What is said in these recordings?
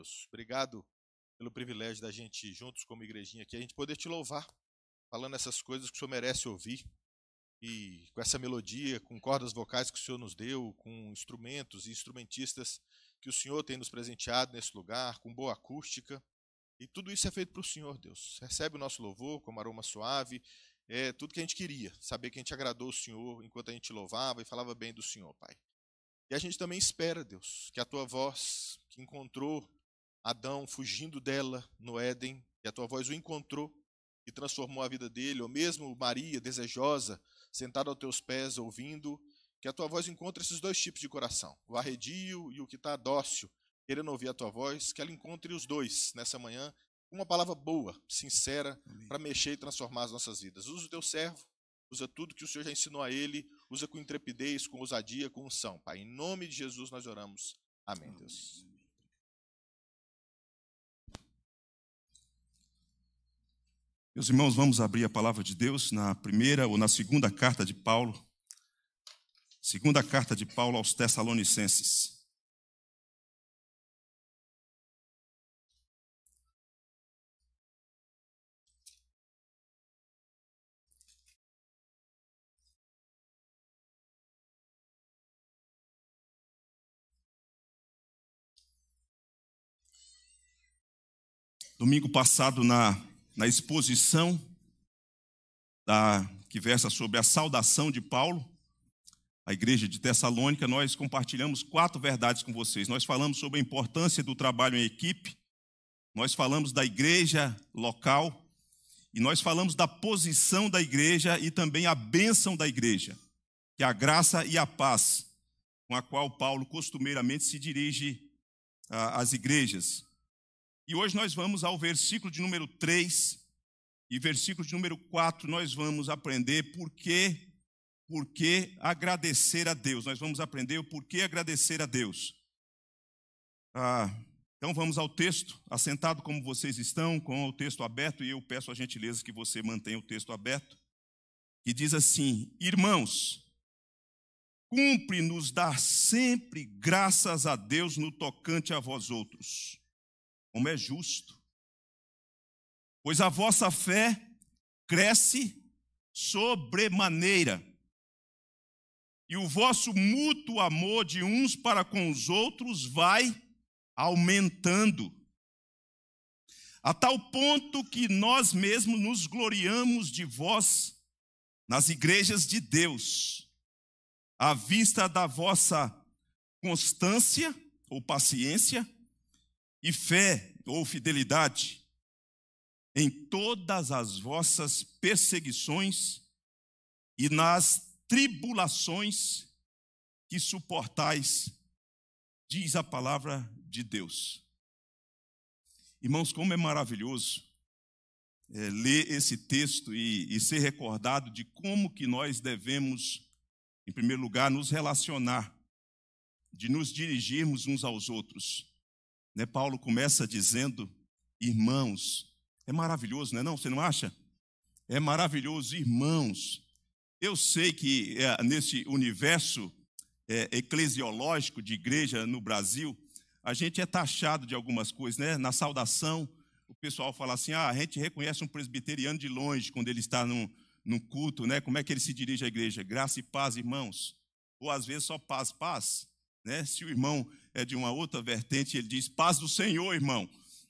Deus. Obrigado pelo privilégio da gente, juntos como igrejinha aqui, a gente poder te louvar, falando essas coisas que o Senhor merece ouvir. E com essa melodia, com cordas vocais que o Senhor nos deu, com instrumentos e instrumentistas que o Senhor tem nos presenteado nesse lugar, com boa acústica. E tudo isso é feito para o Senhor, Deus. Recebe o nosso louvor como aroma suave, é tudo que a gente queria, saber que a gente agradou o Senhor enquanto a gente louvava e falava bem do Senhor, Pai. E a gente também espera, Deus, que a tua voz, que encontrou Adão fugindo dela no Éden, e a tua voz o encontrou e transformou a vida dele, ou mesmo Maria, desejosa, sentada aos teus pés, ouvindo, que a tua voz encontre esses dois tipos de coração, o arredio e o que está dócil, querendo ouvir a tua voz, que ela encontre os dois nessa manhã, uma palavra boa, sincera, para mexer e transformar as nossas vidas. Usa o teu servo, usa tudo que o Senhor já ensinou a ele, usa com intrepidez, com ousadia, com unção. Pai, em nome de Jesus nós oramos. Amém, Deus. Meus irmãos, vamos abrir a palavra de Deus na primeira ou na segunda carta de Paulo. Segunda carta de Paulo aos Tessalonicenses. Domingo passado, na na exposição da, que versa sobre a saudação de Paulo, a igreja de Tessalônica, nós compartilhamos quatro verdades com vocês. Nós falamos sobre a importância do trabalho em equipe, nós falamos da igreja local e nós falamos da posição da igreja e também a bênção da igreja, que é a graça e a paz com a qual Paulo costumeiramente se dirige ah, às igrejas. E hoje nós vamos ao versículo de número 3 e versículo de número 4, nós vamos aprender por que por que agradecer a Deus. Nós vamos aprender o porquê agradecer a Deus. Ah, então vamos ao texto, assentado como vocês estão, com o texto aberto, e eu peço a gentileza que você mantenha o texto aberto, que diz assim: Irmãos, cumpre-nos dar sempre graças a Deus no tocante a vós outros como é justo. Pois a vossa fé cresce sobremaneira, e o vosso mútuo amor de uns para com os outros vai aumentando, a tal ponto que nós mesmos nos gloriamos de vós nas igrejas de Deus, à vista da vossa constância ou paciência e fé ou fidelidade em todas as vossas perseguições e nas tribulações que suportais, diz a palavra de Deus. Irmãos, como é maravilhoso é, ler esse texto e, e ser recordado de como que nós devemos, em primeiro lugar, nos relacionar, de nos dirigirmos uns aos outros. Né? Paulo começa dizendo, irmãos, é maravilhoso, não é não? Você não acha? É maravilhoso, irmãos. Eu sei que é, nesse universo é, eclesiológico de igreja no Brasil, a gente é taxado de algumas coisas, né? Na saudação, o pessoal fala assim: ah, a gente reconhece um presbiteriano de longe quando ele está num, num culto, né? Como é que ele se dirige à igreja? Graça e paz, irmãos. Ou às vezes só paz, paz. Né? Se o irmão é de uma outra vertente, ele diz paz do Senhor, irmão.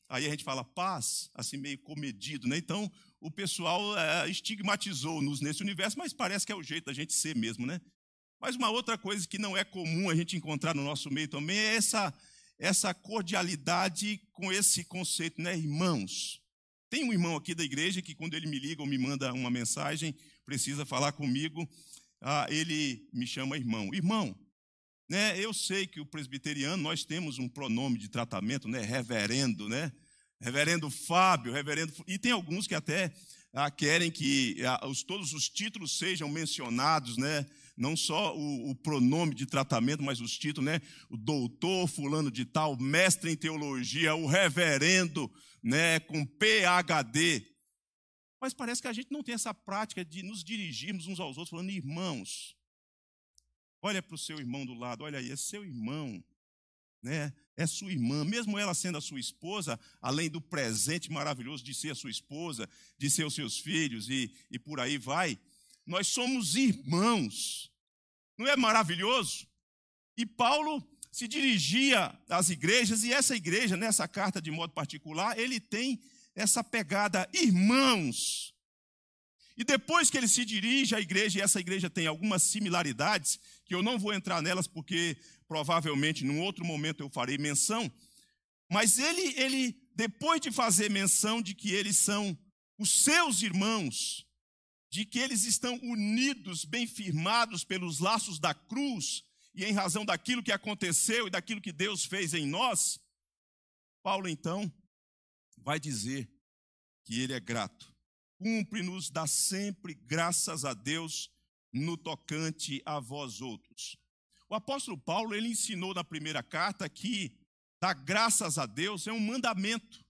Aí a gente fala paz, assim meio comedido, né? Então o pessoal é, estigmatizou-nos nesse universo, mas parece que é o jeito da gente ser mesmo, né? Mas uma outra coisa que não é comum a gente encontrar no nosso meio também é essa, essa cordialidade com esse conceito, né? Irmãos. Tem um irmão aqui da igreja que, quando ele me liga ou me manda uma mensagem, precisa falar comigo, ah, ele me chama irmão. Irmão, né? Eu sei que o presbiteriano, nós temos um pronome de tratamento, né? reverendo, né? reverendo Fábio, reverendo... E tem alguns que até ah, querem que ah, os, todos os títulos sejam mencionados, né? não só o, o, pronome de tratamento, mas os títulos, né? O doutor fulano de tal, mestre em teologia, o reverendo, né, com PhD. Mas parece que a gente não tem essa prática de nos dirigirmos uns aos outros falando irmãos. Olha para o seu irmão do lado, olha aí, é seu irmão, né? É sua irmã, mesmo ela sendo a sua esposa, além do presente maravilhoso de ser a sua esposa, de ser os seus filhos e, e por aí vai, nós somos irmãos. Não é maravilhoso? E Paulo se dirigia às igrejas, e essa igreja, nessa carta de modo particular, ele tem essa pegada, irmãos. E depois que ele se dirige à igreja, e essa igreja tem algumas similaridades, que eu não vou entrar nelas porque provavelmente num outro momento eu farei menção, mas ele, ele depois de fazer menção de que eles são os seus irmãos, de que eles estão unidos, bem firmados pelos laços da cruz, e em razão daquilo que aconteceu e daquilo que Deus fez em nós, Paulo então vai dizer que ele é grato cumpre-nos dar sempre graças a Deus no tocante a vós outros. O apóstolo Paulo, ele ensinou na primeira carta que dar graças a Deus é um mandamento.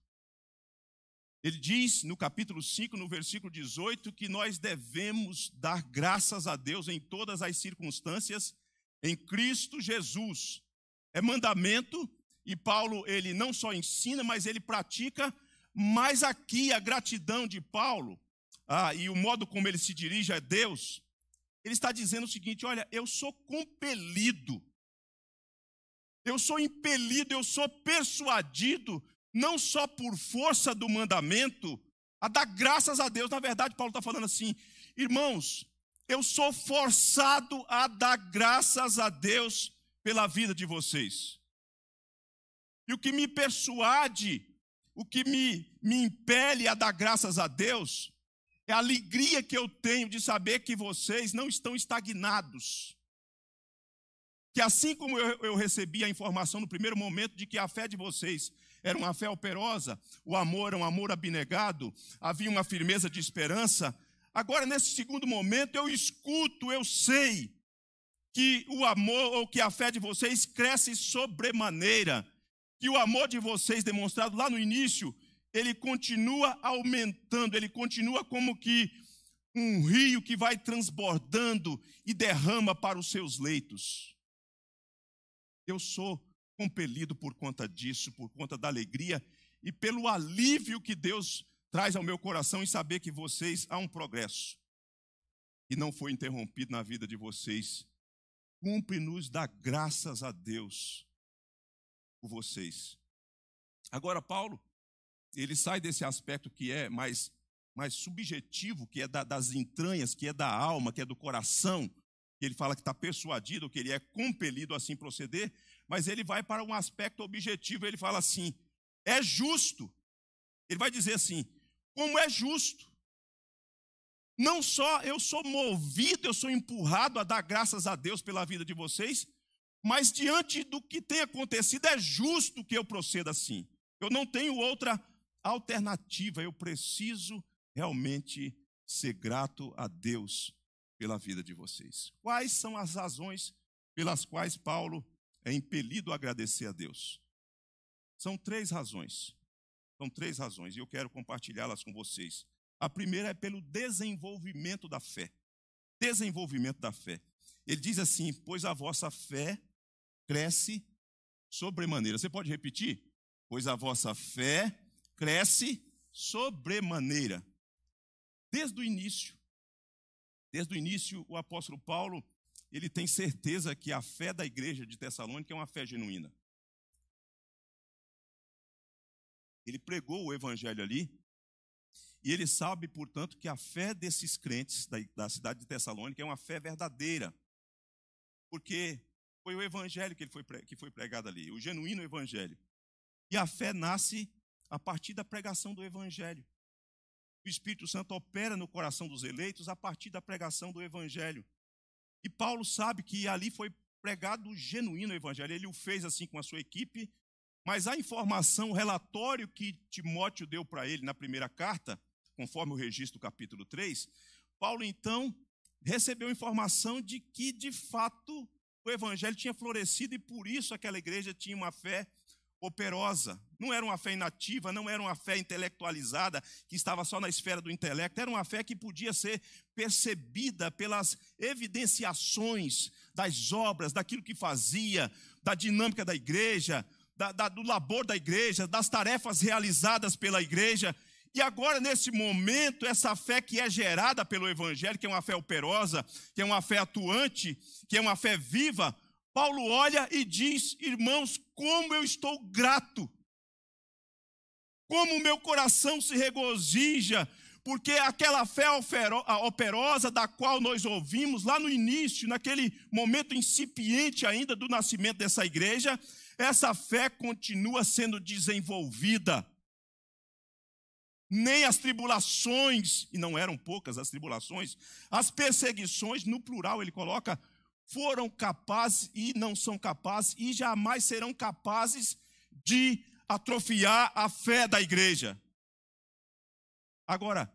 Ele diz no capítulo 5, no versículo 18, que nós devemos dar graças a Deus em todas as circunstâncias em Cristo Jesus. É mandamento e Paulo ele não só ensina, mas ele pratica mas aqui a gratidão de Paulo ah, e o modo como ele se dirige a Deus, ele está dizendo o seguinte: olha, eu sou compelido, eu sou impelido, eu sou persuadido, não só por força do mandamento, a dar graças a Deus. Na verdade, Paulo está falando assim, irmãos, eu sou forçado a dar graças a Deus pela vida de vocês. E o que me persuade o que me, me impele a dar graças a Deus é a alegria que eu tenho de saber que vocês não estão estagnados. Que assim como eu, eu recebi a informação no primeiro momento de que a fé de vocês era uma fé operosa, o amor era um amor abnegado, havia uma firmeza de esperança, agora nesse segundo momento eu escuto, eu sei que o amor ou que a fé de vocês cresce sobremaneira que o amor de vocês demonstrado lá no início, ele continua aumentando, ele continua como que um rio que vai transbordando e derrama para os seus leitos. Eu sou compelido por conta disso, por conta da alegria e pelo alívio que Deus traz ao meu coração em saber que vocês há um progresso e não foi interrompido na vida de vocês. Cumpre-nos dar graças a Deus por vocês. Agora, Paulo, ele sai desse aspecto que é mais, mais subjetivo, que é da, das entranhas, que é da alma, que é do coração, ele fala que está persuadido, que ele é compelido a assim proceder, mas ele vai para um aspecto objetivo, ele fala assim: é justo. Ele vai dizer assim: como é justo. Não só eu sou movido, eu sou empurrado a dar graças a Deus pela vida de vocês, mas diante do que tem acontecido, é justo que eu proceda assim. Eu não tenho outra alternativa, eu preciso realmente ser grato a Deus pela vida de vocês. Quais são as razões pelas quais Paulo é impelido a agradecer a Deus? São três razões. São três razões e eu quero compartilhá-las com vocês. A primeira é pelo desenvolvimento da fé. Desenvolvimento da fé. Ele diz assim: Pois a vossa fé cresce sobremaneira. Você pode repetir? Pois a vossa fé cresce sobremaneira. Desde o início, desde o início, o apóstolo Paulo, ele tem certeza que a fé da igreja de Tessalônica é uma fé genuína. Ele pregou o evangelho ali, e ele sabe, portanto, que a fé desses crentes da, da cidade de Tessalônica é uma fé verdadeira. Porque foi o evangelho que, ele foi, que foi pregado ali, o genuíno evangelho. E a fé nasce a partir da pregação do evangelho. O Espírito Santo opera no coração dos eleitos a partir da pregação do evangelho. E Paulo sabe que ali foi pregado o genuíno evangelho. Ele o fez assim com a sua equipe, mas a informação, o relatório que Timóteo deu para ele na primeira carta, conforme o registro do capítulo 3, Paulo então recebeu informação de que, de fato, o evangelho tinha florescido e por isso aquela igreja tinha uma fé operosa. Não era uma fé inativa, não era uma fé intelectualizada que estava só na esfera do intelecto, era uma fé que podia ser percebida pelas evidenciações das obras, daquilo que fazia, da dinâmica da igreja, da, da, do labor da igreja, das tarefas realizadas pela igreja. E agora, nesse momento, essa fé que é gerada pelo Evangelho, que é uma fé operosa, que é uma fé atuante, que é uma fé viva, Paulo olha e diz: Irmãos, como eu estou grato, como o meu coração se regozija, porque aquela fé operosa da qual nós ouvimos lá no início, naquele momento incipiente ainda do nascimento dessa igreja, essa fé continua sendo desenvolvida nem as tribulações, e não eram poucas as tribulações, as perseguições, no plural ele coloca, foram capazes e não são capazes e jamais serão capazes de atrofiar a fé da igreja. Agora,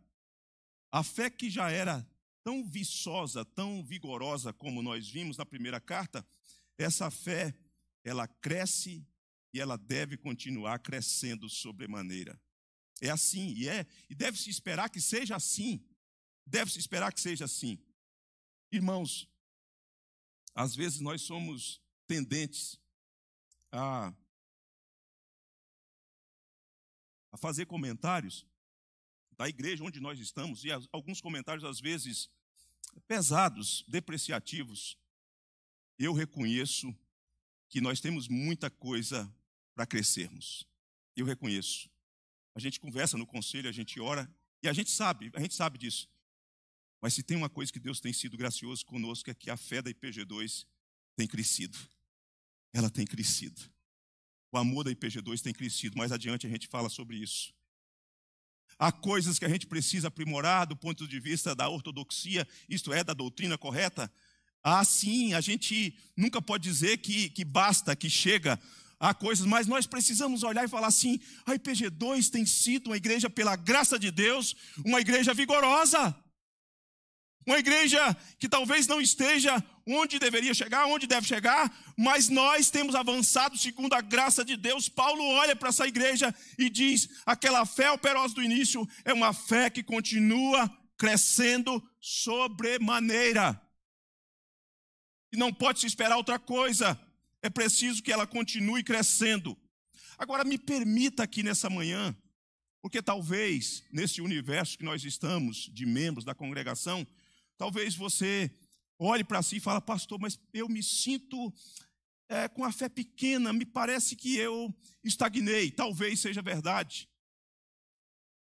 a fé que já era tão viçosa, tão vigorosa como nós vimos na primeira carta, essa fé, ela cresce e ela deve continuar crescendo sobremaneira. É assim, e é, e deve-se esperar que seja assim. Deve-se esperar que seja assim. Irmãos, às vezes nós somos tendentes a, a fazer comentários da igreja onde nós estamos, e alguns comentários às vezes pesados, depreciativos. Eu reconheço que nós temos muita coisa para crescermos. Eu reconheço. A gente conversa no conselho, a gente ora, e a gente sabe, a gente sabe disso. Mas se tem uma coisa que Deus tem sido gracioso conosco é que a fé da IPG2 tem crescido. Ela tem crescido. O amor da IPG2 tem crescido. Mais adiante a gente fala sobre isso. Há coisas que a gente precisa aprimorar do ponto de vista da ortodoxia, isto é, da doutrina correta. Ah, sim, a gente nunca pode dizer que, que basta, que chega há coisas, mas nós precisamos olhar e falar assim: a IPG2 tem sido uma igreja, pela graça de Deus, uma igreja vigorosa. Uma igreja que talvez não esteja onde deveria chegar, onde deve chegar, mas nós temos avançado segundo a graça de Deus. Paulo olha para essa igreja e diz: aquela fé operosa do início é uma fé que continua crescendo sobremaneira. E não pode se esperar outra coisa. É preciso que ela continue crescendo. Agora, me permita aqui nessa manhã, porque talvez nesse universo que nós estamos, de membros da congregação, talvez você olhe para si e fale, pastor, mas eu me sinto é, com a fé pequena, me parece que eu estagnei. Talvez seja verdade.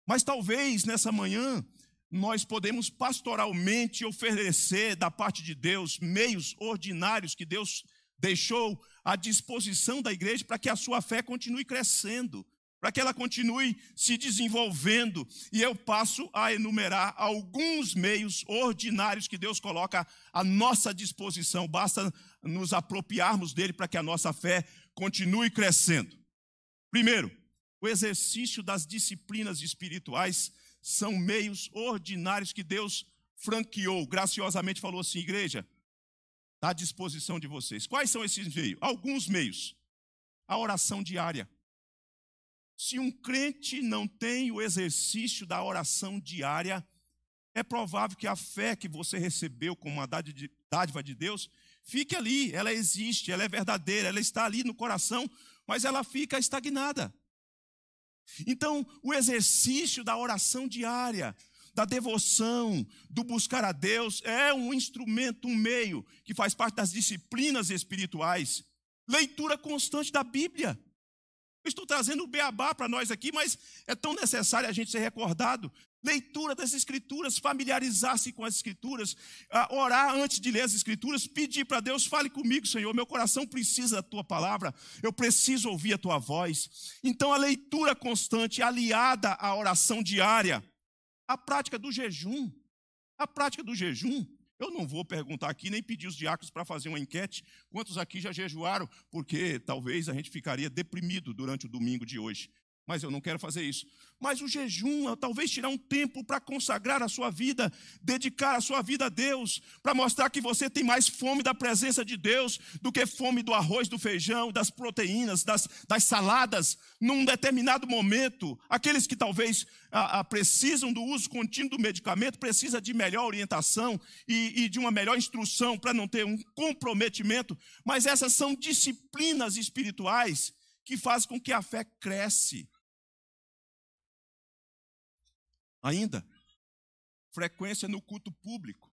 Mas talvez nessa manhã nós podemos pastoralmente oferecer da parte de Deus meios ordinários que Deus deixou à disposição da igreja para que a sua fé continue crescendo, para que ela continue se desenvolvendo. E eu passo a enumerar alguns meios ordinários que Deus coloca à nossa disposição, basta nos apropriarmos dele para que a nossa fé continue crescendo. Primeiro, o exercício das disciplinas espirituais são meios ordinários que Deus franqueou, graciosamente falou assim, igreja, está à disposição de vocês. Quais são esses meios? Alguns meios. A oração diária. Se um crente não tem o exercício da oração diária, é provável que a fé que você recebeu como uma dádiva de Deus fique ali, ela existe, ela é verdadeira, ela está ali no coração, mas ela fica estagnada. Então, o exercício da oração diária, da devoção, do buscar a Deus, é um instrumento, um meio que faz parte das disciplinas espirituais. Leitura constante da Bíblia. Eu estou trazendo o beabá para nós aqui, mas é tão necessário a gente ser recordado. Leitura das Escrituras, familiarizar-se com as Escrituras, ah, orar antes de ler as Escrituras, pedir para Deus: fale comigo, Senhor, meu coração precisa da tua palavra, eu preciso ouvir a tua voz. Então, a leitura constante, aliada à oração diária, a prática do jejum. A prática do jejum. Eu não vou perguntar aqui, nem pedir os diáconos para fazer uma enquete, quantos aqui já jejuaram, porque talvez a gente ficaria deprimido durante o domingo de hoje, mas eu não quero fazer isso. Mas o jejum, é talvez tirar um tempo para consagrar a sua vida, dedicar a sua vida a Deus, para mostrar que você tem mais fome da presença de Deus do que fome do arroz, do feijão, das proteínas, das, das saladas, num determinado momento. Aqueles que talvez a, a, precisam do uso contínuo do medicamento, precisa de melhor orientação e, e de uma melhor instrução para não ter um comprometimento. Mas essas são disciplinas espirituais que fazem com que a fé cresce ainda. Frequência no culto público.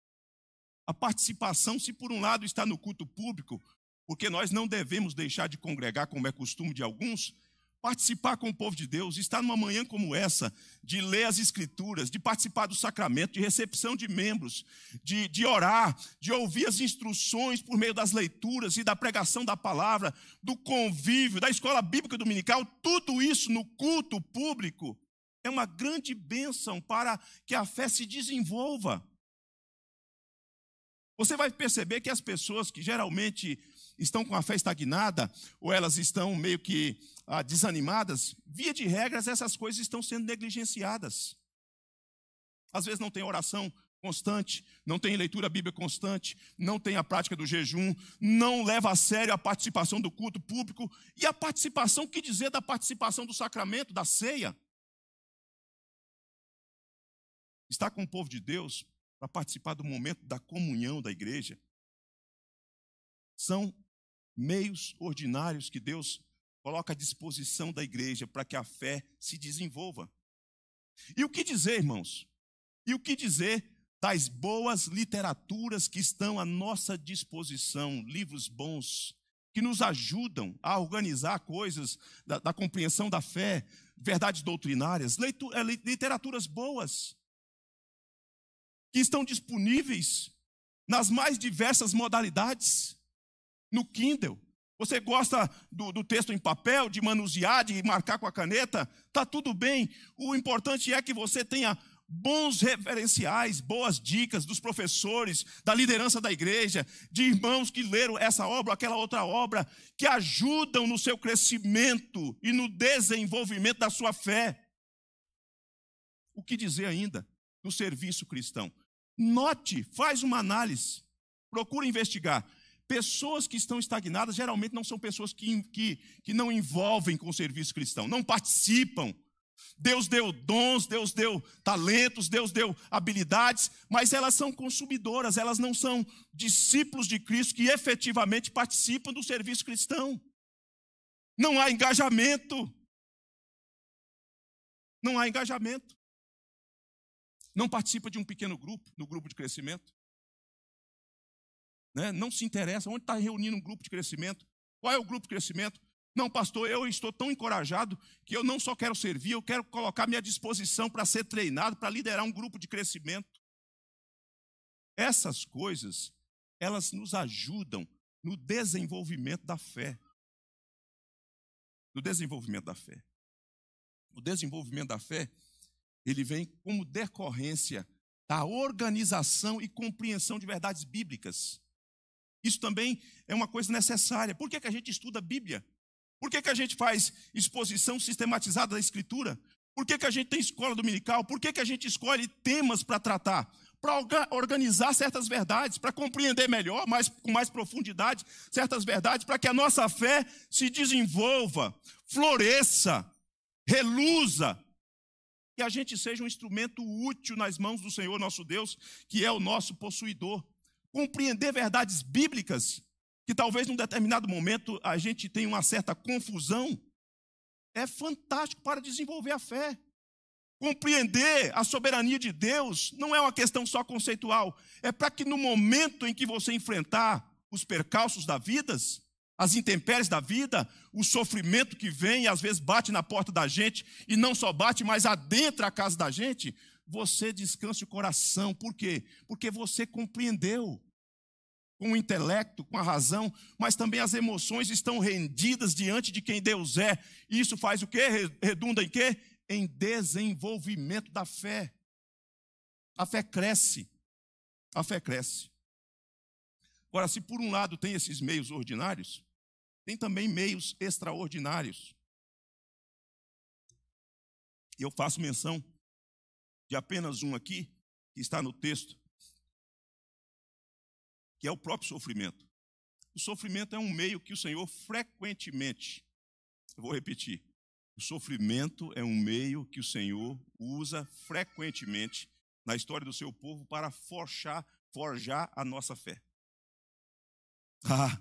A participação, se por um lado está no culto público, porque nós não devemos deixar de congregar, como é costume de alguns, participar com o povo de Deus, estar numa manhã como essa, de ler as Escrituras, de participar do sacramento, de recepção de membros, de, de orar, de ouvir as instruções por meio das leituras e da pregação da palavra, do convívio, da escola bíblica dominical, tudo isso no culto público é uma grande bênção para que a fé se desenvolva. Você vai perceber que as pessoas que geralmente estão com a fé estagnada, ou elas estão meio que ah, desanimadas, via de regras, essas coisas estão sendo negligenciadas. Às vezes não tem oração constante, não tem leitura bíblica constante, não tem a prática do jejum, não leva a sério a participação do culto público e a participação, que dizer da participação do sacramento, da ceia? estar com o povo de Deus para participar do momento da comunhão da igreja são meios ordinários que Deus coloca à disposição da igreja para que a fé se desenvolva. E o que dizer, irmãos? E o que dizer das boas literaturas que estão à nossa disposição, livros bons, que nos ajudam a organizar coisas da, da compreensão da fé, verdades doutrinárias, é, literaturas boas que estão disponíveis nas mais diversas modalidades. No Kindle, você gosta do, do, texto em papel, de manusear, de marcar com a caneta? Tá tudo bem. O importante é que você tenha bons referenciais, boas dicas dos professores, da liderança da igreja, de irmãos que leram essa obra, ou aquela outra obra, que ajudam no seu crescimento e no desenvolvimento da sua fé. O que dizer ainda do serviço cristão. Note, faz uma análise, procura investigar. Pessoas que estão estagnadas geralmente não são pessoas que, que, que não envolvem com o serviço cristão, não participam. Deus deu dons, Deus deu talentos, Deus deu habilidades, mas elas são consumidoras, elas não são discípulos de Cristo que efetivamente participam do serviço cristão. Não há engajamento. Não há engajamento não participa de um pequeno grupo, no grupo de crescimento, né? não se interessa, onde está reunindo um grupo de crescimento, qual é o grupo de crescimento? Não, pastor, eu estou tão encorajado que eu não só quero servir, eu quero colocar minha disposição para ser treinado, para liderar um grupo de crescimento. Essas coisas, elas nos ajudam no desenvolvimento da fé. No desenvolvimento da fé. O desenvolvimento da fé ele vem como decorrência da organização e compreensão de verdades bíblicas. Isso também é uma coisa necessária. Por que, é que a gente estuda a Bíblia? Por que, é que a gente faz exposição sistematizada da Escritura? Por que, é que a gente tem escola dominical? Por que, que a gente escolhe temas para tratar? Para organizar certas verdades, para compreender melhor, mais, com mais profundidade, certas verdades, para que a nossa fé se desenvolva, floresça, reluza, que a gente seja um instrumento útil nas mãos do Senhor nosso Deus, que é o nosso possuidor. Compreender verdades bíblicas, que talvez num determinado momento a gente tenha uma certa confusão, é fantástico para desenvolver a fé. Compreender a soberania de Deus não é uma questão só conceitual, é para que no momento em que você enfrentar os percalços da vida, as intempéries da vida, o sofrimento que vem e às vezes bate na porta da gente, e não só bate, mas adentra a casa da gente, você descanse o coração. Por quê? Porque você compreendeu com o intelecto, com a razão, mas também as emoções estão rendidas diante de quem Deus é. E isso faz o quê? Redunda em quê? Em desenvolvimento da fé. A fé cresce. A fé cresce. Agora, se por um lado tem esses meios ordinários, tem também meios extraordinários. E eu faço menção de apenas um aqui, que está no texto, que é o próprio sofrimento. O sofrimento é um meio que o Senhor frequentemente, eu vou repetir, o sofrimento é um meio que o Senhor usa frequentemente na história do seu povo para forjar, forjar a nossa fé. Ah,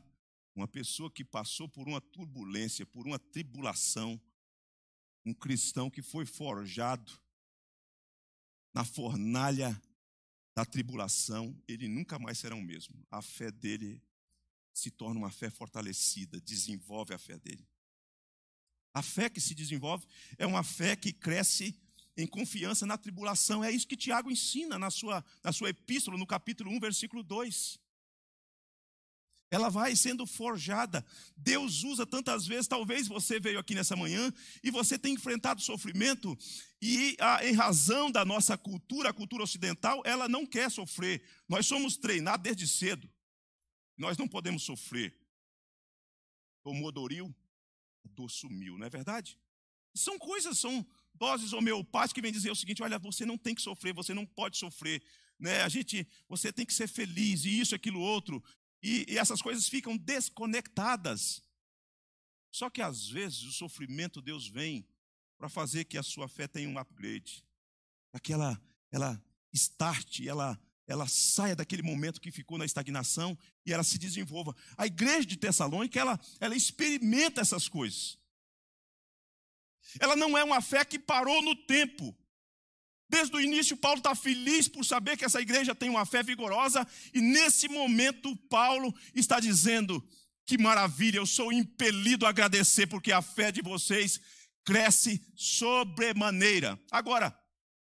uma pessoa que passou por uma turbulência, por uma tribulação, um cristão que foi forjado na fornalha da tribulação, ele nunca mais será o mesmo. A fé dele se torna uma fé fortalecida, desenvolve a fé dele. A fé que se desenvolve é uma fé que cresce em confiança na tribulação. É isso que Tiago ensina na sua, na sua epístola, no capítulo 1, versículo 2 ela vai sendo forjada. Deus usa tantas vezes. Talvez você veio aqui nessa manhã e você tem enfrentado sofrimento, e a, em razão da nossa cultura, a cultura ocidental, ela não quer sofrer. Nós somos treinados desde cedo. Nós não podemos sofrer. Tomou Doril, a dor sumiu, não é verdade? São coisas, são doses homeopáticas que vêm dizer o seguinte: olha, você não tem que sofrer, você não pode sofrer né? A gente, você tem que ser feliz e isso, aquilo, outro. E, e essas coisas ficam desconectadas. Só que às vezes o sofrimento Deus vem para fazer que a sua fé tenha um upgrade, para que ela, ela start, ela, ela saia daquele momento que ficou na estagnação e ela se desenvolva. A igreja de Tessalônica, ela, ela experimenta essas coisas. Ela não é uma fé que parou no tempo. Desde o início, Paulo está feliz por saber que essa igreja tem uma fé vigorosa, e nesse momento, Paulo está dizendo: que maravilha, eu sou impelido a agradecer, porque a fé de vocês cresce sobremaneira. Agora,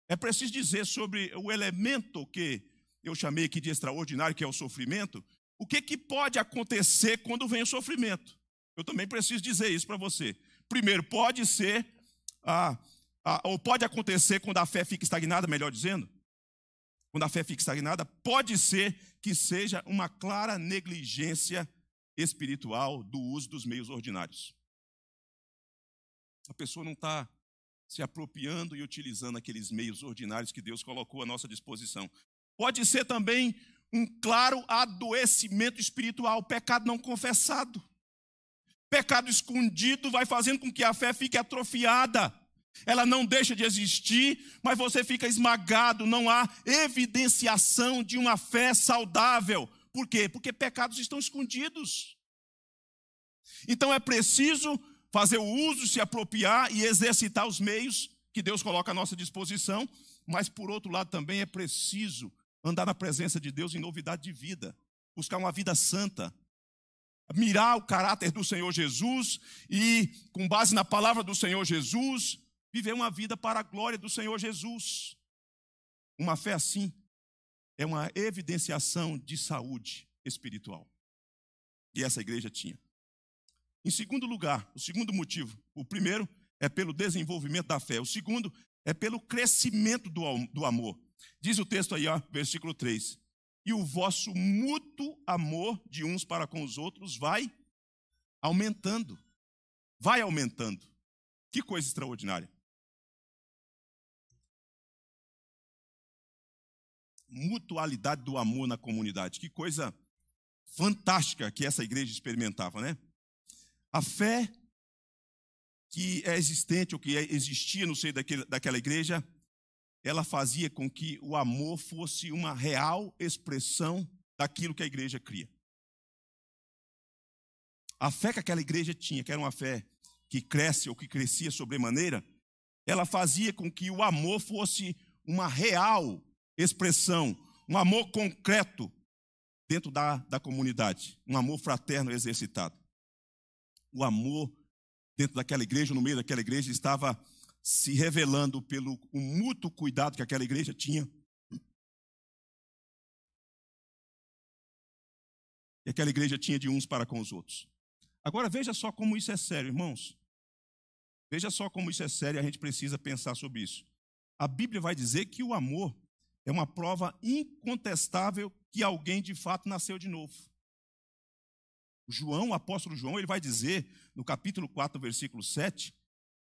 é preciso dizer sobre o elemento que eu chamei aqui de extraordinário, que é o sofrimento. O que, que pode acontecer quando vem o sofrimento? Eu também preciso dizer isso para você. Primeiro, pode ser a ah, ou pode acontecer quando a fé fica estagnada, melhor dizendo, quando a fé fica estagnada, pode ser que seja uma clara negligência espiritual do uso dos meios ordinários. A pessoa não está se apropriando e utilizando aqueles meios ordinários que Deus colocou à nossa disposição. Pode ser também um claro adoecimento espiritual, pecado não confessado. Pecado escondido vai fazendo com que a fé fique atrofiada ela não deixa de existir, mas você fica esmagado, não há evidenciação de uma fé saudável. Por quê? Porque pecados estão escondidos. Então é preciso fazer o uso, se apropriar e exercitar os meios que Deus coloca à nossa disposição, mas por outro lado também é preciso andar na presença de Deus em novidade de vida, buscar uma vida santa, mirar o caráter do Senhor Jesus e, com base na palavra do Senhor Jesus, viver uma vida para a glória do Senhor Jesus. Uma fé assim é uma evidenciação de saúde espiritual. E essa igreja tinha. Em segundo lugar, o segundo motivo, o primeiro é pelo desenvolvimento da fé, o segundo é pelo crescimento do, do amor. Diz o texto aí, ó, versículo 3: E o vosso mútuo amor de uns para com os outros vai aumentando. Vai aumentando. Que coisa extraordinária. mutualidade do amor na comunidade. Que coisa fantástica que essa igreja experimentava, né? A fé que é existente ou que é, existia no seio daquele, daquela igreja, ela fazia com que o amor fosse uma real expressão daquilo que a igreja cria. A fé que aquela igreja tinha, que era uma fé que cresce ou que crescia sobremaneira, ela fazia com que o amor fosse uma real expressão, um amor concreto dentro da, da comunidade, um amor fraterno exercitado. O amor dentro daquela igreja, no meio daquela igreja, estava se revelando pelo o mútuo cuidado que aquela igreja tinha. E aquela igreja tinha de uns para com os outros. Agora veja só como isso é sério, irmãos. Veja só como isso é sério e a gente precisa pensar sobre isso. A Bíblia vai dizer que o amor é uma prova incontestável que alguém de fato nasceu de novo. João, o apóstolo João, ele vai dizer no capítulo 4, versículo 7,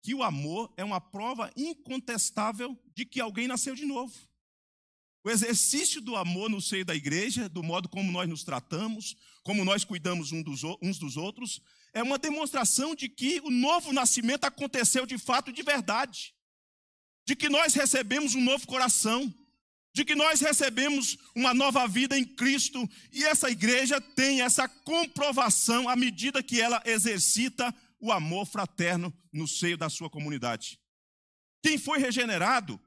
que o amor é uma prova incontestável de que alguém nasceu de novo. O exercício do amor no seio da igreja, do modo como nós nos tratamos, como nós cuidamos uns dos outros, é uma demonstração de que o novo nascimento aconteceu de fato, de verdade. De que nós recebemos um novo coração, de que nós recebemos uma nova vida em Cristo e essa igreja tem essa comprovação à medida que ela exercita o amor fraterno no seio da sua comunidade. Quem foi regenerado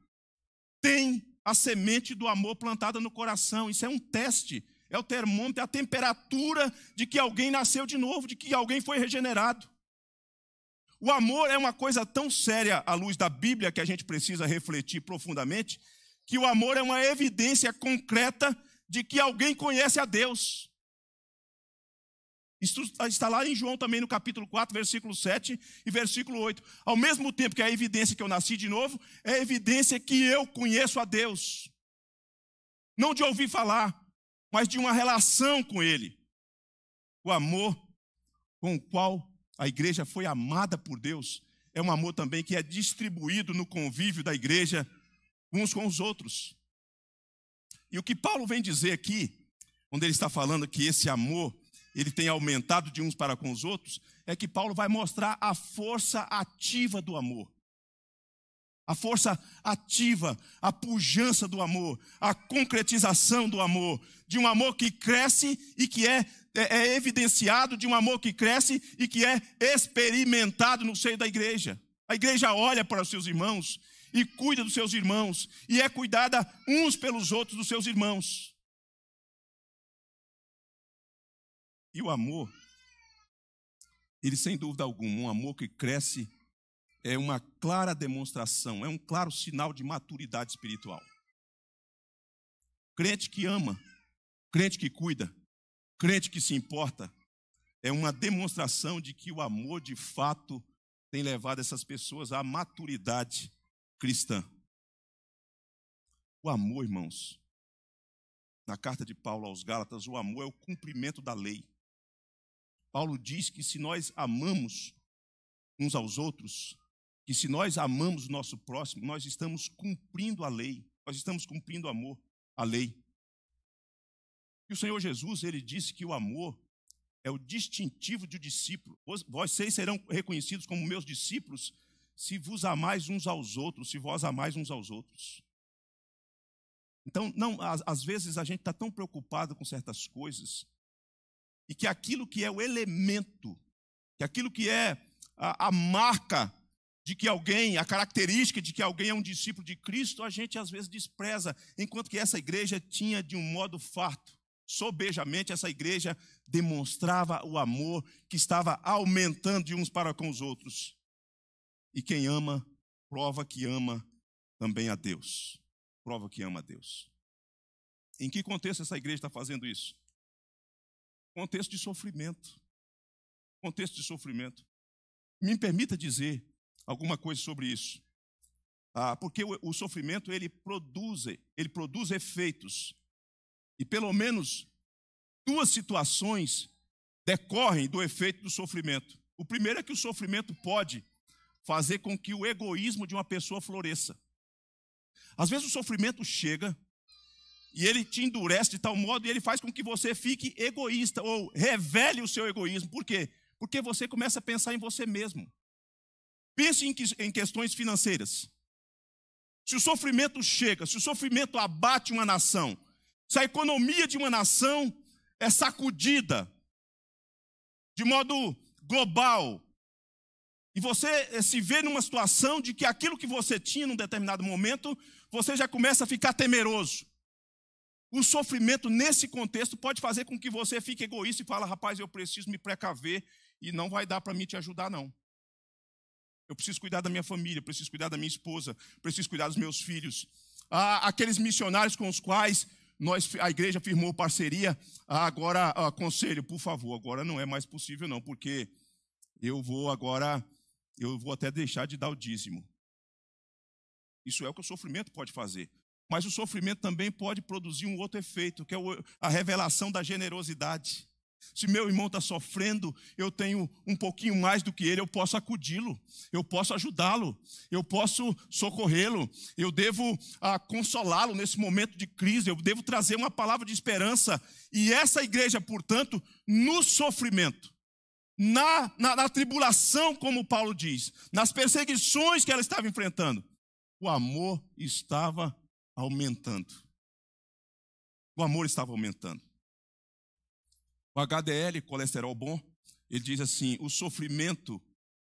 tem a semente do amor plantada no coração. Isso é um teste, é o termômetro, é a temperatura de que alguém nasceu de novo, de que alguém foi regenerado. O amor é uma coisa tão séria à luz da Bíblia que a gente precisa refletir profundamente que o amor é uma evidência concreta de que alguém conhece a Deus. Isso está lá em João também, no capítulo 4, versículo 7 e versículo 8. Ao mesmo tempo que é a evidência que eu nasci de novo, é a evidência que eu conheço a Deus. Não de ouvir falar, mas de uma relação com Ele. O amor com o qual a igreja foi amada por Deus é um amor também que é distribuído no convívio da igreja uns com os outros. E o que Paulo vem dizer aqui, onde ele está falando que esse amor ele tem aumentado de uns para com os outros, é que Paulo vai mostrar a força ativa do amor. A força ativa, a pujança do amor, a concretização do amor, de um amor que cresce e que é, é, é evidenciado, de um amor que cresce e que é experimentado no seio da igreja. A igreja olha para os seus irmãos e cuida dos seus irmãos, e é cuidada uns pelos outros dos seus irmãos. E o amor, ele sem dúvida alguma, um amor que cresce, é uma clara demonstração, é um claro sinal de maturidade espiritual. Crente que ama, crente que cuida, crente que se importa, é uma demonstração de que o amor de fato tem levado essas pessoas à maturidade cristã. O amor, irmãos, na carta de Paulo aos Gálatas, o amor é o cumprimento da lei. Paulo diz que se nós amamos uns aos outros, que se nós amamos o nosso próximo, nós estamos cumprindo a lei, nós estamos cumprindo o amor, a lei. E o Senhor Jesus, ele disse que o amor é o distintivo de um discípulo. Vocês serão reconhecidos como meus discípulos se vos amais uns aos outros, se vós amais uns aos outros. Então, não, às, vezes a gente está tão preocupado com certas coisas, e que aquilo que é o elemento, que aquilo que é a, a marca de que alguém, a característica de que alguém é um discípulo de Cristo, a gente às vezes despreza, enquanto que essa igreja tinha de um modo farto. Sobejamente, essa igreja demonstrava o amor que estava aumentando de uns para com os outros. E quem ama, prova que ama também a Deus. Prova que ama a Deus. Em que contexto essa igreja está fazendo isso? Contexto de sofrimento. Contexto de sofrimento. Me permita dizer alguma coisa sobre isso. Ah, porque o, o sofrimento ele produz, ele produz efeitos. E pelo menos duas situações decorrem do efeito do sofrimento. O primeiro é que o sofrimento pode fazer com que o egoísmo de uma pessoa floresça. Às vezes o sofrimento chega e ele te endurece de tal modo e ele faz com que você fique egoísta ou revele o seu egoísmo. Por quê? Porque você começa a pensar em você mesmo. Pense em, que, em questões financeiras. Se o sofrimento chega, se o sofrimento abate uma nação, se a economia de uma nação é sacudida de modo global, e você eh, se vê numa situação de que aquilo que você tinha num determinado momento, você já começa a ficar temeroso. O sofrimento nesse contexto pode fazer com que você fique egoísta e fale, rapaz, eu preciso me precaver e não vai dar para mim te ajudar não. Eu preciso cuidar da minha família, preciso cuidar da minha esposa, preciso cuidar dos meus filhos. Ah, aqueles missionários com os quais nós, a igreja firmou parceria, ah, agora, ah, conselho, por favor, agora não é mais possível não, porque eu vou agora eu vou até deixar de dar o dízimo. Isso é o que o sofrimento pode fazer. Mas o sofrimento também pode produzir um outro efeito, que é a revelação da generosidade. Se meu irmão está sofrendo, eu tenho um pouquinho mais do que ele, eu posso acudi-lo, eu posso ajudá-lo, eu posso socorrê-lo, eu devo ah, consolá-lo nesse momento de crise, eu devo trazer uma palavra de esperança. E essa igreja, portanto, no sofrimento, na, na, na tribulação, como Paulo diz, nas perseguições que ela estava enfrentando, o amor estava aumentando. O amor estava aumentando. O HDL, colesterol bom, ele diz assim: o sofrimento,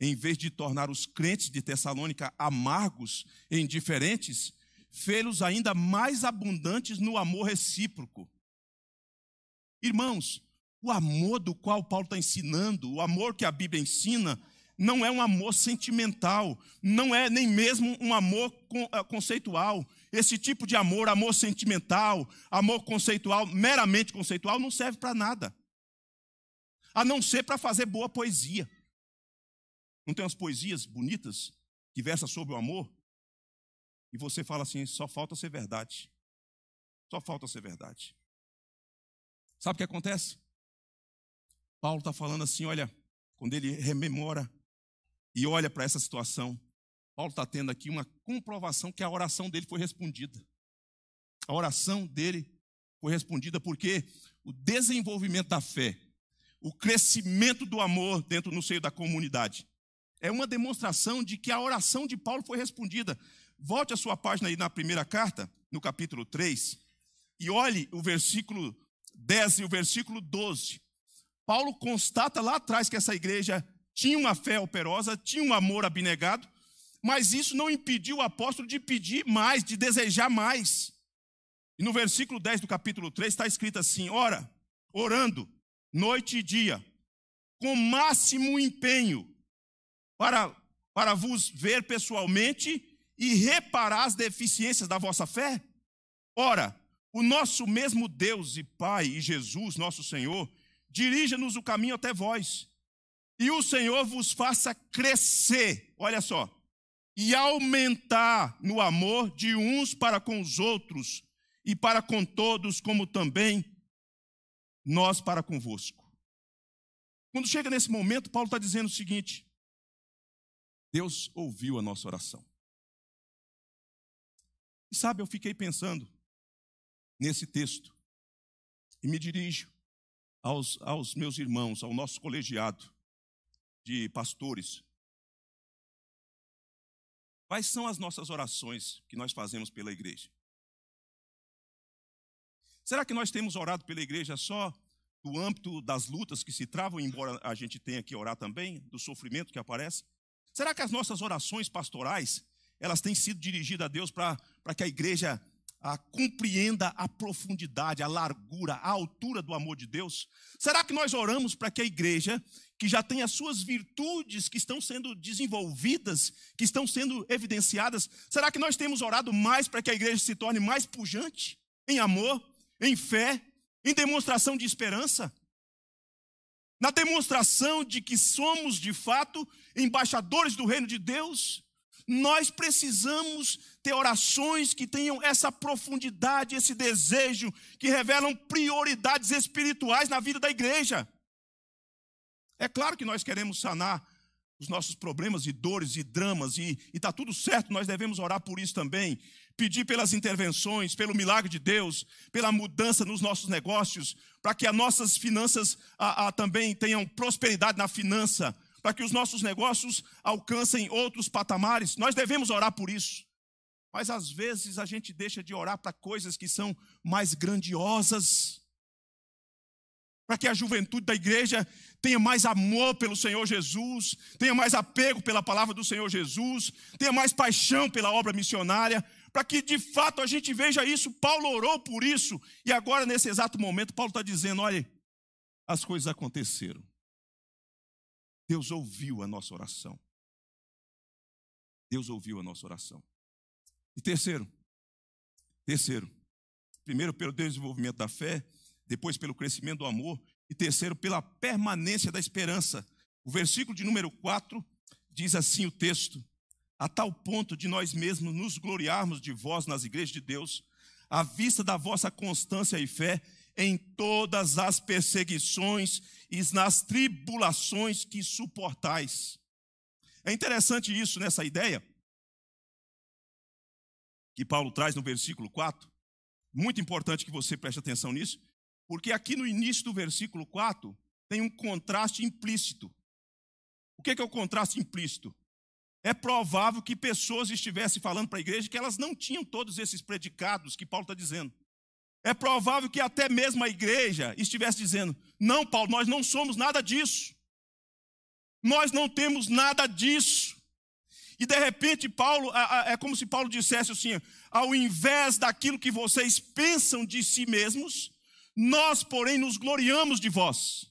em vez de tornar os crentes de Tessalônica amargos e indiferentes, fê-los ainda mais abundantes no amor recíproco. Irmãos, o amor do qual Paulo está ensinando, o amor que a Bíblia ensina, não é um amor sentimental, não é nem mesmo um amor ah, conceitual. Esse tipo de amor, amor sentimental, amor conceitual, meramente conceitual, não serve para nada. A não ser para fazer boa poesia. Não tem umas poesias bonitas que versam sobre o amor? E você fala assim: só falta ser verdade. Só falta ser verdade. Sabe o que acontece? Paulo está falando assim, olha, quando ele rememora e olha para essa situação, Paulo está tendo aqui uma comprovação que a oração dele foi respondida. A oração dele foi respondida porque o desenvolvimento da fé, o crescimento do amor dentro no seio da comunidade, é uma demonstração de que a oração de Paulo foi respondida. Volte a sua página aí na primeira carta, no capítulo 3, e olhe o versículo 10 e o versículo 12. Paulo constata lá atrás que essa igreja tinha uma fé operosa, tinha um amor abnegado, mas isso não impediu o apóstolo de pedir mais, de desejar mais. E no versículo 10 do capítulo 3 está escrito assim: Ora, orando, noite e dia, com máximo empenho, para, para vos ver pessoalmente e reparar as deficiências da vossa fé? Ora, o nosso mesmo Deus e Pai e Jesus, nosso Senhor, dirija-nos o caminho até vós, e o Senhor vos faça crescer, olha só, e aumentar no amor de uns para com os outros e para com todos, como também nós para convosco. Quando chega nesse momento, Paulo está dizendo o seguinte: Deus ouviu a nossa oração. E sabe, eu fiquei pensando nesse texto e me dirijo aos, aos meus irmãos, ao nosso colegiado de pastores, quais são as nossas orações que nós fazemos pela igreja? Será que nós temos orado pela igreja só do âmbito das lutas que se travam, embora a gente tenha que orar também, do sofrimento que aparece? Será que as nossas orações pastorais, elas têm sido dirigidas a Deus para que a igreja ah, compreenda a profundidade, a largura, a altura do amor de Deus? Será que nós oramos para que a igreja, que já tem as suas virtudes que estão sendo desenvolvidas, que estão sendo evidenciadas, será que nós temos orado mais para que a igreja se torne mais pujante em amor, em fé, em demonstração de esperança? Na demonstração de que somos, de fato, embaixadores do reino de Deus, nós precisamos ter orações que tenham essa profundidade, esse desejo, que revelam prioridades espirituais na vida da igreja. É claro que nós queremos sanar os nossos problemas e dores e dramas, e está tudo certo, nós devemos orar por isso também. Pedir pelas intervenções, pelo milagre de Deus, pela mudança nos nossos negócios, para que as nossas finanças a, a, também tenham prosperidade na finança, para que os nossos negócios alcancem outros patamares. Nós devemos orar por isso. Mas às vezes a gente deixa de orar para coisas que são mais grandiosas, para que a juventude da igreja tenha mais amor pelo Senhor Jesus, tenha mais apego pela palavra do Senhor Jesus, tenha mais paixão pela obra missionária, para que de fato a gente veja isso. Paulo orou por isso, e agora, nesse exato momento, Paulo está dizendo: olha, as coisas aconteceram. Deus ouviu a nossa oração. Deus ouviu a nossa oração. E terceiro, terceiro, primeiro pelo desenvolvimento da fé, depois pelo crescimento do amor, e terceiro, pela permanência da esperança. O versículo de número 4 diz assim o texto: A tal ponto de nós mesmos nos gloriarmos de vós nas igrejas de Deus, à vista da vossa constância e fé em todas as perseguições e nas tribulações que suportais. É interessante isso nessa né, ideia que Paulo traz no versículo 4. Muito importante que você preste atenção nisso, porque aqui no início do versículo 4 tem um contraste implícito. O é que é o contraste implícito? É provável que pessoas estivessem falando para a igreja que elas não tinham todos esses predicados que Paulo está dizendo. É provável que até mesmo a igreja estivesse dizendo: não, Paulo, nós não somos nada disso. Nós não temos nada disso. E de repente, Paulo, é como se Paulo dissesse assim: ao invés daquilo que vocês pensam de si mesmos, nós, porém, nos gloriamos de vós.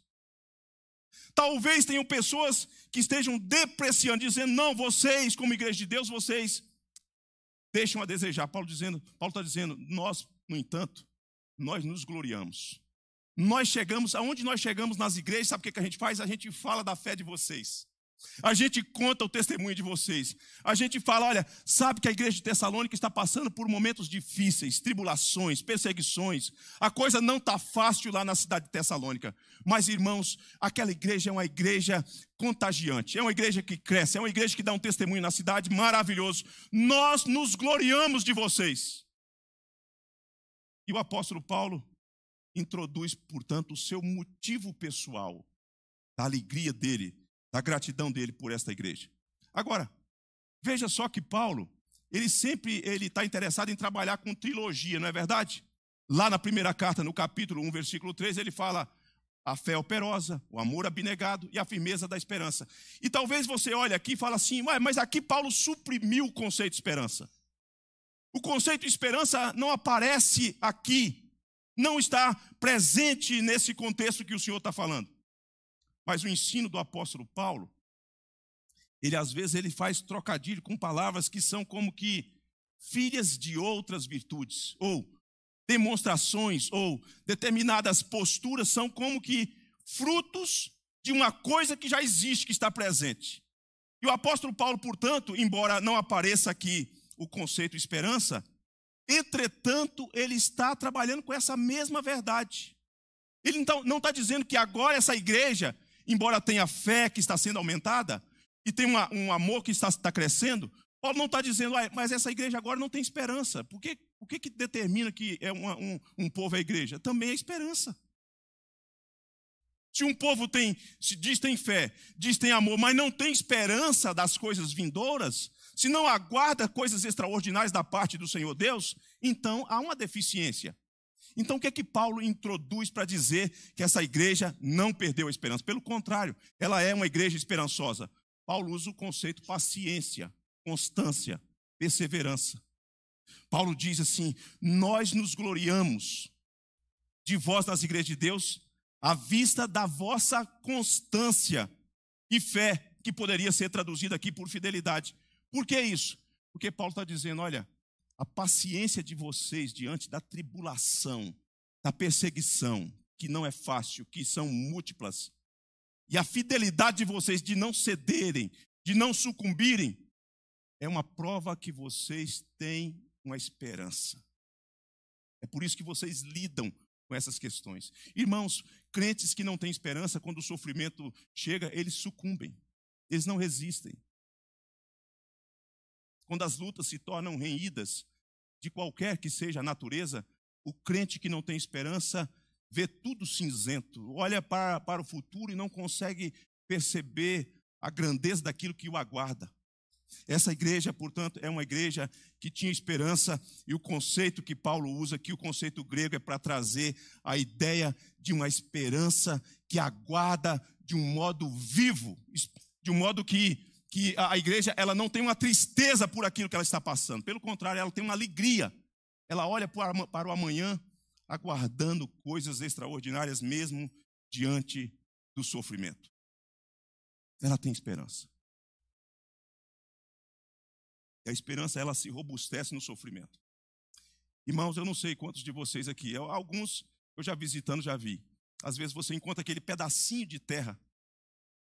Talvez tenham pessoas que estejam depreciando, dizendo: não, vocês, como igreja de Deus, vocês deixam a desejar. Paulo dizendo, Paulo está dizendo: nós, no entanto, nós nos gloriamos. Nós chegamos, aonde nós chegamos nas igrejas, sabe o que, a gente faz? A gente fala da fé de vocês. A gente conta o testemunho de vocês. A gente fala, olha, sabe que a igreja de Tessalônica está passando por momentos difíceis, tribulações, perseguições. A coisa não está fácil lá na cidade de Tessalônica. Mas, irmãos, aquela igreja é uma igreja contagiante, é uma igreja que cresce, é uma igreja que dá um testemunho na cidade maravilhoso. Nós nos gloriamos de vocês. E o apóstolo Paulo introduz, portanto, o seu motivo pessoal, da alegria dele, da gratidão dele por esta igreja. Agora, veja só que Paulo, ele sempre ele está interessado em trabalhar com trilogia, não é verdade? Lá na primeira carta, no capítulo 1, versículo 3, ele fala a fé operosa, o amor abnegado e a firmeza da esperança. E talvez você olhe aqui e fale assim, mas aqui Paulo suprimiu o conceito de esperança. O conceito de esperança não aparece aqui, não está presente nesse contexto que o Senhor está falando. Mas o ensino do apóstolo Paulo, ele às vezes ele faz trocadilho com palavras que são como que filhas de outras virtudes, ou demonstrações, ou determinadas posturas são como que frutos de uma coisa que já existe, que está presente. E o apóstolo Paulo, portanto, embora não apareça aqui o conceito esperança, entretanto, ele está trabalhando com essa mesma verdade. Ele então não está dizendo que agora essa igreja, embora tenha fé que está sendo aumentada, e tem uma, um amor que está, está crescendo, Paulo não está dizendo, ah, mas essa igreja agora não tem esperança. Por que, o que, que determina que é uma, um, um povo é igreja? Também é esperança. Se um povo tem, se diz tem fé, diz tem amor, mas não tem esperança das coisas vindouras, se não aguarda coisas extraordinárias da parte do Senhor Deus, então há uma deficiência. Então, o que é que Paulo introduz para dizer que essa igreja não perdeu a esperança? Pelo contrário, ela é uma igreja esperançosa. Paulo usa o conceito paciência, constância, perseverança. Paulo diz assim: Nós nos gloriamos de vós nas igrejas de Deus, à vista da vossa constância e fé, que poderia ser traduzida aqui por fidelidade. Por que isso? Porque Paulo está dizendo: olha, a paciência de vocês diante da tribulação, da perseguição, que não é fácil, que são múltiplas, e a fidelidade de vocês de não cederem, de não sucumbirem, é uma prova que vocês têm uma esperança. É por isso que vocês lidam com essas questões. Irmãos, crentes que não têm esperança, quando o sofrimento chega, eles sucumbem, eles não resistem. Quando as lutas se tornam renhidas, de qualquer que seja a natureza, o crente que não tem esperança vê tudo cinzento, olha para, para o futuro e não consegue perceber a grandeza daquilo que o aguarda. Essa igreja, portanto, é uma igreja que tinha esperança, e o conceito que Paulo usa aqui, o conceito grego, é para trazer a ideia de uma esperança que aguarda de um modo vivo, de um modo que que a igreja ela não tem uma tristeza por aquilo que ela está passando. Pelo contrário, ela tem uma alegria. Ela olha para o amanhã aguardando coisas extraordinárias mesmo diante do sofrimento. Ela tem esperança. E a esperança ela se robustece no sofrimento. Irmãos, eu não sei quantos de vocês aqui, alguns eu já visitando já vi. Às vezes você encontra aquele pedacinho de terra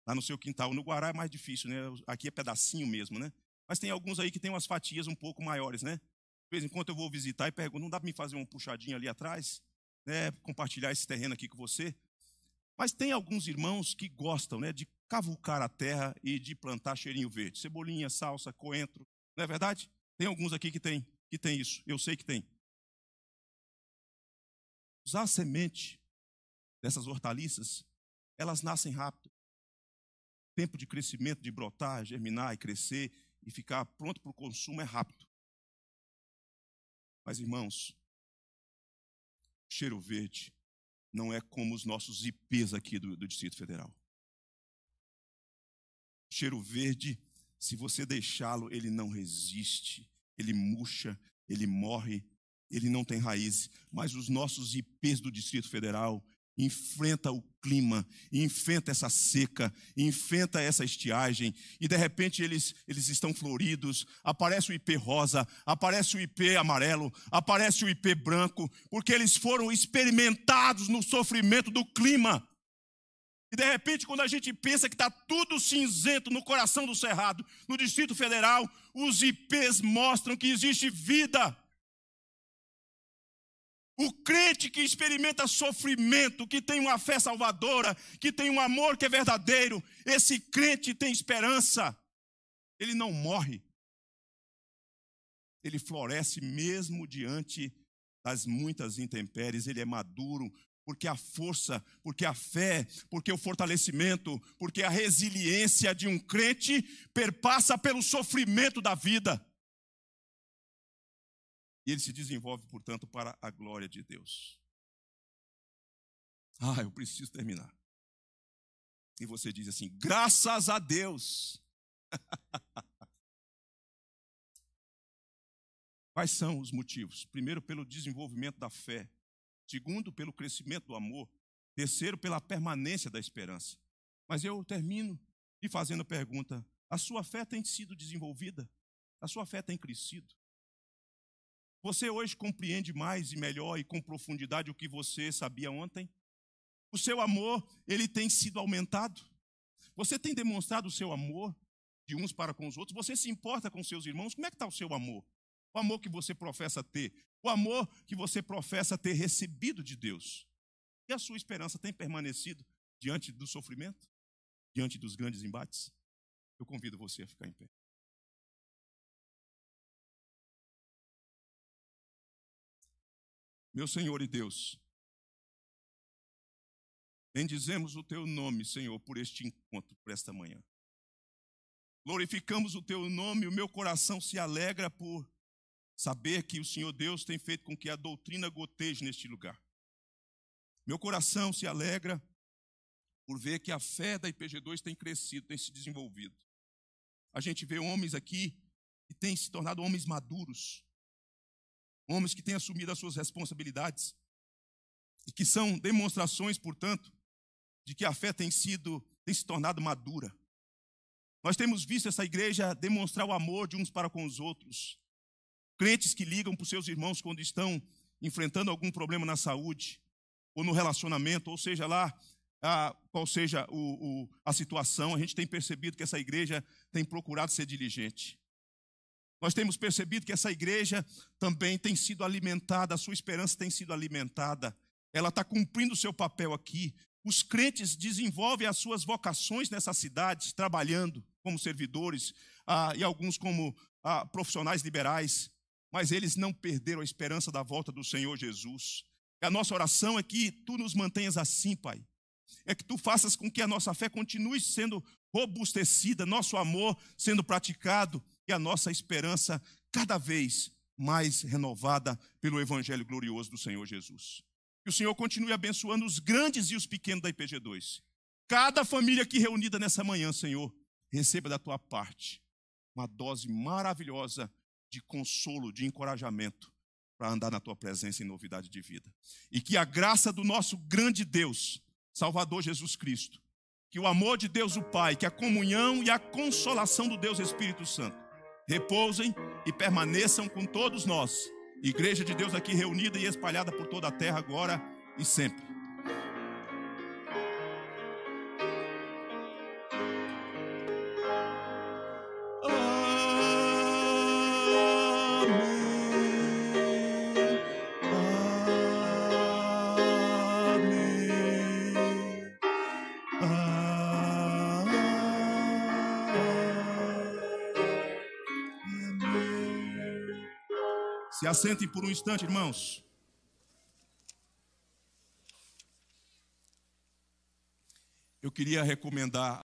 Lá no seu quintal. No Guará é mais difícil, né? Aqui é pedacinho mesmo, né? Mas tem alguns aí que tem umas fatias um pouco maiores, né? De vez em quando eu vou visitar e pergunto, não dá para me fazer uma puxadinha ali atrás? Né? Compartilhar esse terreno aqui com você? Mas tem alguns irmãos que gostam né, de cavucar a terra e de plantar cheirinho verde. Cebolinha, salsa, coentro. Não é verdade? Tem alguns aqui que tem, que tem isso. Eu sei que tem. Usar a semente dessas hortaliças, elas nascem rápido tempo de crescimento, de brotar, germinar e crescer e ficar pronto para o consumo é rápido. Mas, irmãos, cheiro verde não é como os nossos IPs aqui do, do Distrito Federal. Cheiro verde, se você deixá-lo, ele não resiste, ele murcha, ele morre, ele não tem raiz. Mas os nossos IPs do Distrito Federal, enfrenta o clima, enfrenta essa seca, enfrenta essa estiagem, e de repente eles, eles estão floridos, aparece o IP rosa, aparece o IP amarelo, aparece o IP branco, porque eles foram experimentados no sofrimento do clima. E de repente, quando a gente pensa que está tudo cinzento no coração do Cerrado, no Distrito Federal, os IPs mostram que existe vida. O crente que experimenta sofrimento, que tem uma fé salvadora, que tem um amor que é verdadeiro, esse crente tem esperança. Ele não morre. Ele floresce mesmo diante das muitas intempéries, ele é maduro, porque a força, porque a fé, porque o fortalecimento, porque a resiliência de um crente perpassa pelo sofrimento da vida. E ele se desenvolve, portanto, para a glória de Deus. Ah, eu preciso terminar. E você diz assim: graças a Deus. Quais são os motivos? Primeiro, pelo desenvolvimento da fé. Segundo, pelo crescimento do amor. Terceiro, pela permanência da esperança. Mas eu termino e fazendo a pergunta: a sua fé tem sido desenvolvida? A sua fé tem crescido? Você hoje compreende mais e melhor e com profundidade o que você sabia ontem? O seu amor, ele tem sido aumentado? Você tem demonstrado o seu amor de uns para com os outros? Você se importa com seus irmãos? Como é que está o seu amor? O amor que você professa ter, o amor que você professa ter recebido de Deus. E a sua esperança tem permanecido diante do sofrimento, diante dos grandes embates? Eu convido você a ficar em pé. meu Senhor e Deus. Bendizemos o teu nome, Senhor, por este encontro, por esta manhã. Glorificamos o teu nome, o meu coração se alegra por saber que o Senhor Deus tem feito com que a doutrina goteje neste lugar. Meu coração se alegra por ver que a fé da IPG2 tem crescido, tem se desenvolvido. A gente vê homens aqui que têm se tornado homens maduros, homens que têm assumido as suas responsabilidades e que são demonstrações, portanto, de que a fé tem sido tem se tornado madura. Nós temos visto essa igreja demonstrar o amor de uns para com os outros. Crentes que ligam para os seus irmãos quando estão enfrentando algum problema na saúde ou no relacionamento, ou seja lá a, qual seja o, o, a situação, a gente tem percebido que essa igreja tem procurado ser diligente. Nós temos percebido que essa igreja também tem sido alimentada, a sua esperança tem sido alimentada. Ela está cumprindo o seu papel aqui. Os crentes desenvolvem as suas vocações nessa cidade, trabalhando como servidores ah, e alguns como ah, profissionais liberais. Mas eles não perderam a esperança da volta do Senhor Jesus. E a nossa oração é que tu nos mantenhas assim, Pai. É que tu faças com que a nossa fé continue sendo robustecida, nosso amor sendo praticado e a nossa esperança cada vez mais renovada pelo Evangelho glorioso do Senhor Jesus. Que o Senhor continue abençoando os grandes e os pequenos da IPG2. Cada família aqui reunida nessa manhã, Senhor, receba da tua parte uma dose maravilhosa de consolo, de encorajamento para andar na tua presença em novidade de vida. E que a graça do nosso grande Deus, Salvador Jesus Cristo, que o amor de Deus o Pai, que a comunhão e a consolação do Deus Espírito Santo repousem e permaneçam com todos nós. Igreja de Deus aqui reunida e espalhada por toda a terra agora e sempre. assentem por um instante, irmãos. Eu queria recomendar